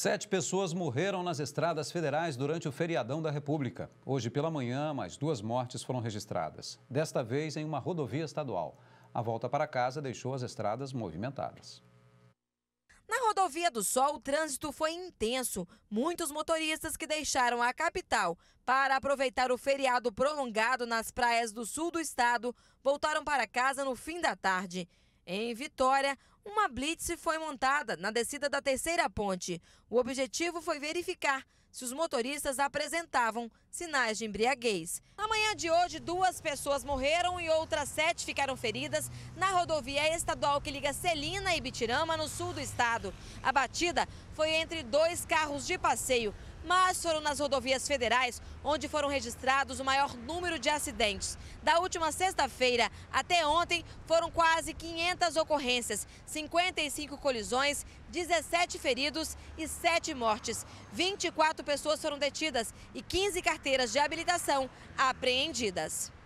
Sete pessoas morreram nas estradas federais durante o feriadão da República. Hoje pela manhã, mais duas mortes foram registradas, desta vez em uma rodovia estadual. A volta para casa deixou as estradas movimentadas. Na rodovia do Sol, o trânsito foi intenso. Muitos motoristas que deixaram a capital para aproveitar o feriado prolongado nas praias do sul do estado voltaram para casa no fim da tarde. Em Vitória, uma blitz foi montada na descida da terceira ponte. O objetivo foi verificar se os motoristas apresentavam sinais de embriaguez. Amanhã de hoje, duas pessoas morreram e outras sete ficaram feridas na rodovia estadual que liga Celina e Bitirama, no sul do estado. A batida foi entre dois carros de passeio mas foram nas rodovias federais onde foram registrados o maior número de acidentes. Da última sexta-feira até ontem, foram quase 500 ocorrências, 55 colisões, 17 feridos e 7 mortes. 24 pessoas foram detidas e 15 carteiras de habilitação apreendidas.